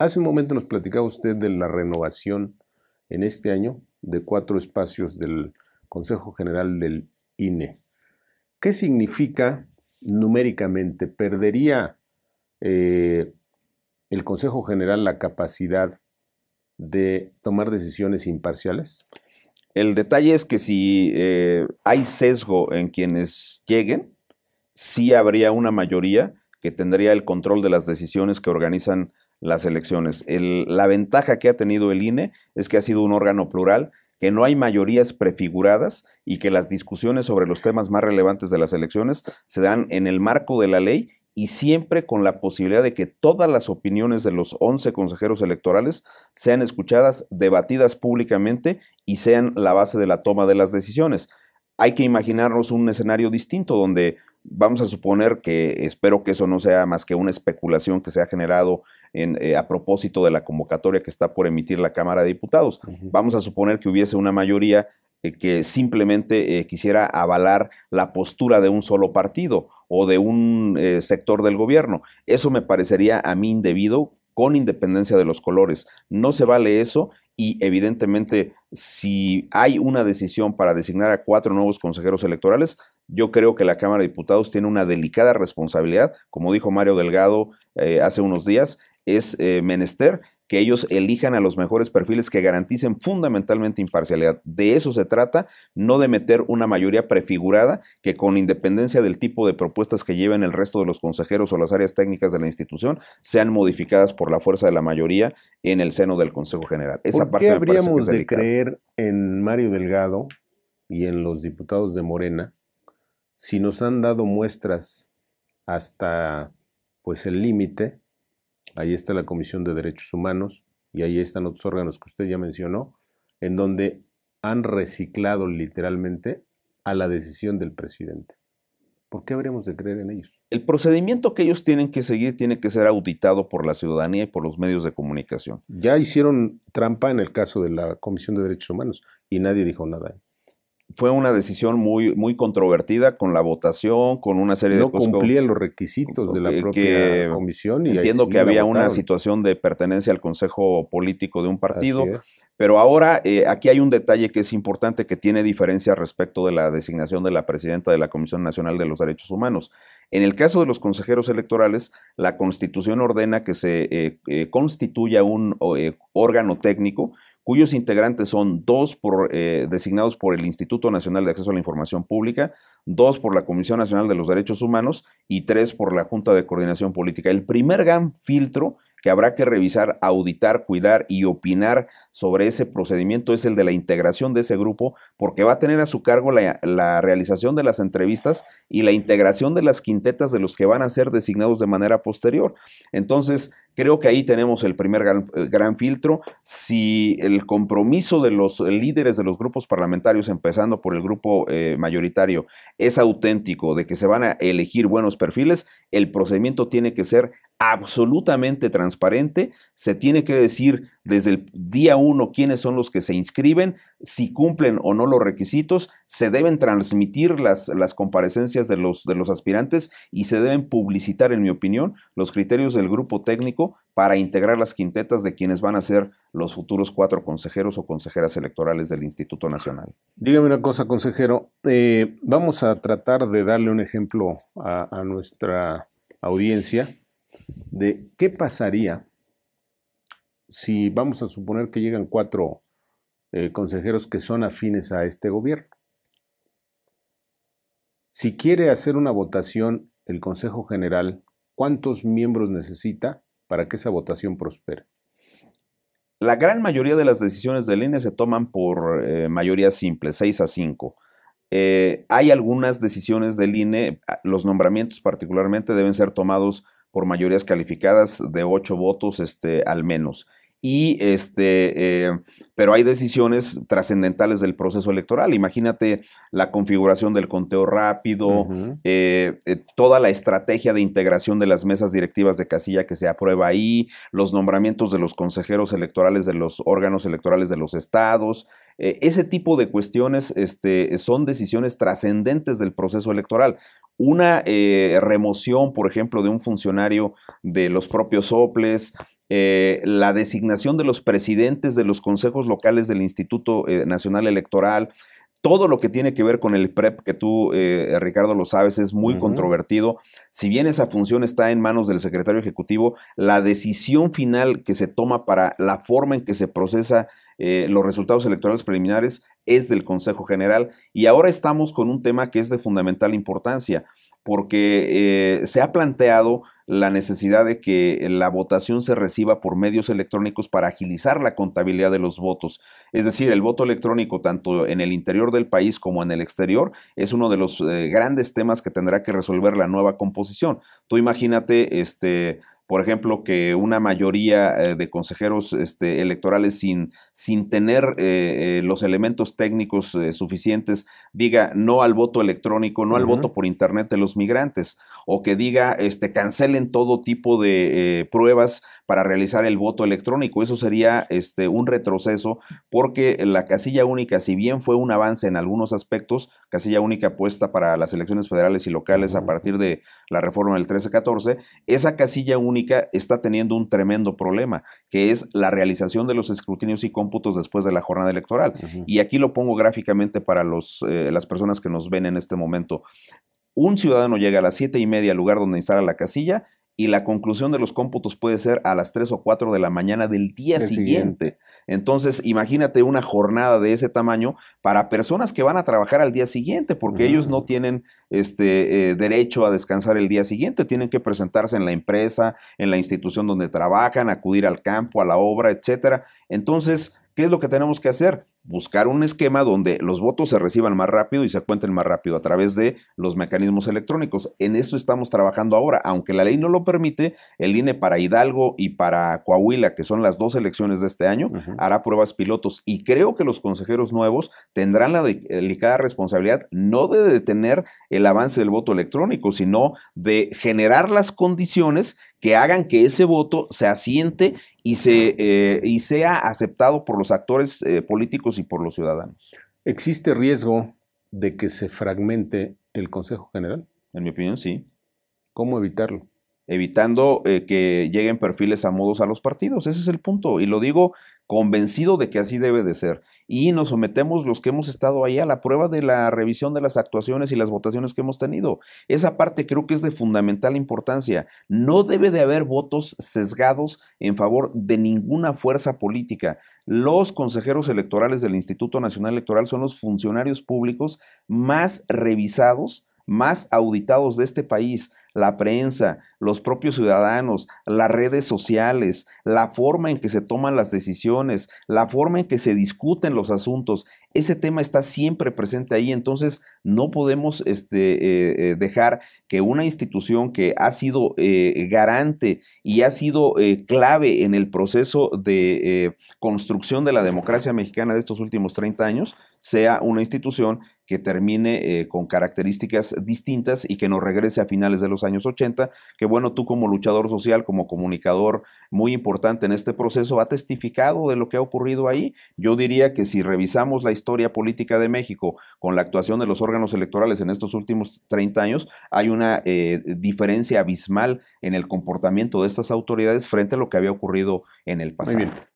Hace un momento nos platicaba usted de la renovación en este año de cuatro espacios del Consejo General del INE. ¿Qué significa numéricamente? ¿Perdería eh, el Consejo General la capacidad de tomar decisiones imparciales? El detalle es que si eh, hay sesgo en quienes lleguen, sí habría una mayoría que tendría el control de las decisiones que organizan las elecciones. la ventaja que ha tenido el INE es que ha sido un órgano plural, que no hay mayorías prefiguradas y que las discusiones sobre los temas más relevantes de las elecciones se dan en el marco de la ley y siempre con la posibilidad de que todas las opiniones de los 11 consejeros electorales sean escuchadas, debatidas públicamente y sean la base de la toma de las decisiones. Hay que imaginarnos un escenario distinto donde vamos a suponer que espero que eso no sea más que una especulación que se ha generado eh, a propósito de la convocatoria que está por emitir la Cámara de Diputados. Vamos a suponer que hubiese una mayoría eh, que simplemente eh, quisiera avalar la postura de un solo partido o de un sector del gobierno. Eso me parecería a mí indebido con independencia de los colores. No se vale eso y evidentemente si hay una decisión para designar a cuatro nuevos consejeros electorales, yo creo que la Cámara de Diputados tiene una delicada responsabilidad, como dijo Mario Delgado hace unos días, es eh, menester que ellos elijan a los mejores perfiles que garanticen fundamentalmente imparcialidad. De eso se trata, no de meter una mayoría prefigurada que con independencia del tipo de propuestas que lleven el resto de los consejeros o las áreas técnicas de la institución sean modificadas por la fuerza de la mayoría en el seno del Consejo General. Esa parte qué habríamos de creer en Mario Delgado y en los diputados de Morena si nos han dado muestras hasta pues el límite ahí está la Comisión de Derechos Humanos y ahí están otros órganos que usted ya mencionó, en donde han reciclado literalmente a la decisión del presidente. ¿Por qué habríamos de creer en ellos? El procedimiento que ellos tienen que seguir tiene que ser auditado por la ciudadanía y por los medios de comunicación. Ya hicieron trampa en el caso de la Comisión de Derechos Humanos y nadie dijo nada fue una decisión muy, muy controvertida con la votación, con una serie de cosas. No cumplía los requisitos de la propia comisión. Y entiendo que había una situación de pertenencia al consejo político de un partido. Pero ahora eh, aquí hay un detalle que es importante, que tiene diferencia respecto de la designación de la presidenta de la Comisión Nacional de los Derechos Humanos. En el caso de los consejeros electorales, la Constitución ordena que se eh, eh, constituya un órgano técnico cuyos integrantes son dos por, eh, designados por el Instituto Nacional de Acceso a la Información Pública, dos por la Comisión Nacional de los Derechos Humanos y tres por la Junta de Coordinación Política. El primer gran filtro que habrá que revisar, auditar, cuidar y opinar sobre ese procedimiento es el de la integración de ese grupo, porque va a tener a su cargo la, realización de las entrevistas y la integración de las quintetas de los que van a ser designados de manera posterior. Entonces, creo que ahí tenemos el primer gran, eh, filtro. Si el compromiso de los líderes de los grupos parlamentarios, empezando por el grupo eh, mayoritario, es auténtico, de que se van a elegir buenos perfiles, el procedimiento tiene que ser absolutamente transparente. Se tiene que decir desde el día uno quiénes son los que se inscriben, si cumplen o no los requisitos, se deben transmitir las, las comparecencias de los, de los aspirantes y se deben publicitar, en mi opinión, los criterios del grupo técnico para integrar las quintetas de quienes van a ser los futuros cuatro consejeros o consejeras electorales del Instituto Nacional. Dígame una cosa, consejero. Eh, vamos a tratar de darle un ejemplo a nuestra audiencia de qué pasaría si vamos a suponer que llegan cuatro eh, consejeros que son afines a este gobierno. Si quiere hacer una votación el Consejo General, ¿cuántos miembros necesita para que esa votación prospere? La gran mayoría de las decisiones del INE se toman por eh, mayoría simple, 6 a 5. Eh, hay algunas decisiones del INE, los nombramientos particularmente deben ser tomados por mayorías calificadas de ocho votos este, al menos. Y este, eh, pero hay decisiones trascendentales del proceso electoral. Imagínate la configuración del conteo rápido, eh, eh, toda la estrategia de integración de las mesas directivas de casilla que se aprueba ahí, los nombramientos de los consejeros electorales de los órganos electorales de los estados, e, ese tipo de cuestiones este, son decisiones trascendentes del proceso electoral. Una eh, remoción, por ejemplo, de un funcionario de los propios soples, eh, la designación de los presidentes de los consejos locales del Instituto eh, Nacional Electoral, todo lo que tiene que ver con el PREP, que tú, eh, Ricardo, lo sabes, es muy controvertido. Si bien esa función está en manos del secretario ejecutivo, la decisión final que se toma para la forma en que se procesa eh, los resultados electorales preliminares es del Consejo General. Y ahora estamos con un tema que es de fundamental importancia porque eh, se ha planteado la necesidad de que la votación se reciba por medios electrónicos para agilizar la contabilidad de los votos. Es decir, el voto electrónico, tanto en el interior del país como en el exterior, es uno de los eh, grandes temas que tendrá que resolver la nueva composición. Tú imagínate este, por ejemplo, que una mayoría eh, de consejeros este, electorales sin, sin tener eh, eh, los elementos técnicos suficientes diga no al voto electrónico, no al voto por Internet de los migrantes, o que diga este, cancelen todo tipo de pruebas para realizar el voto electrónico. Eso sería este, un retroceso porque la casilla única, si bien fue un avance en algunos aspectos, casilla única puesta para las elecciones federales y locales a partir de la reforma del 13-14, esa casilla única está teniendo un tremendo problema, que es la realización de los escrutinios y cómputos después de la jornada electoral. Y aquí lo pongo gráficamente para los, eh, las personas que nos ven en este momento. Un ciudadano llega a las siete y media al lugar donde instala la casilla y la conclusión de los cómputos puede ser a las tres o cuatro de la mañana del día siguiente. Entonces, imagínate una jornada de ese tamaño para personas que van a trabajar al día siguiente, porque ellos no mm. tienen este eh, derecho a descansar el día siguiente, tienen que presentarse en la empresa, en la institución donde trabajan, acudir al campo, a la obra, etcétera. Entonces, ¿qué es lo que tenemos que hacer? buscar un esquema donde los votos se reciban más rápido y se cuenten más rápido a través de los mecanismos electrónicos. En eso estamos trabajando ahora. Aunque la ley no lo permite, el INE para Hidalgo y para Coahuila, que son las dos elecciones de este año, hará pruebas pilotos. Y creo que los consejeros nuevos tendrán la eh, delicada responsabilidad no de detener el avance del voto electrónico, sino de generar las condiciones que hagan que ese voto se asiente y, se, eh, y sea aceptado por los actores eh, políticos y por los ciudadanos. ¿Existe riesgo de que se fragmente el Consejo General? En mi opinión, sí. ¿Cómo evitarlo? evitando eh, que lleguen perfiles a modos a los partidos. Ese es el punto. Y lo digo convencido de que así debe de ser. Y nos sometemos los que hemos estado ahí a la prueba de la revisión de las actuaciones y las votaciones que hemos tenido. Esa parte creo que es de fundamental importancia. No debe de haber votos sesgados en favor de ninguna fuerza política. Los consejeros electorales del Instituto Nacional Electoral son los funcionarios públicos más revisados más auditados de este país la prensa, los propios ciudadanos, las redes sociales, la forma en que se toman las decisiones, la forma en que se discuten los asuntos. Ese tema está siempre presente ahí, entonces no podemos este, eh, eh, dejar que una institución que ha sido eh, garante y ha sido clave en el proceso de construcción de la democracia mexicana de estos últimos 30 años sea una institución que termine eh, con características distintas y que nos regrese a finales de los años 80, que bueno, tú como luchador social, como comunicador muy importante en este proceso, ha testificado de lo que ha ocurrido ahí. Yo diría que si revisamos la historia política de México con la actuación de los órganos electorales en estos últimos 30 años, hay una eh, diferencia abismal en el comportamiento de estas autoridades frente a lo que había ocurrido en el pasado.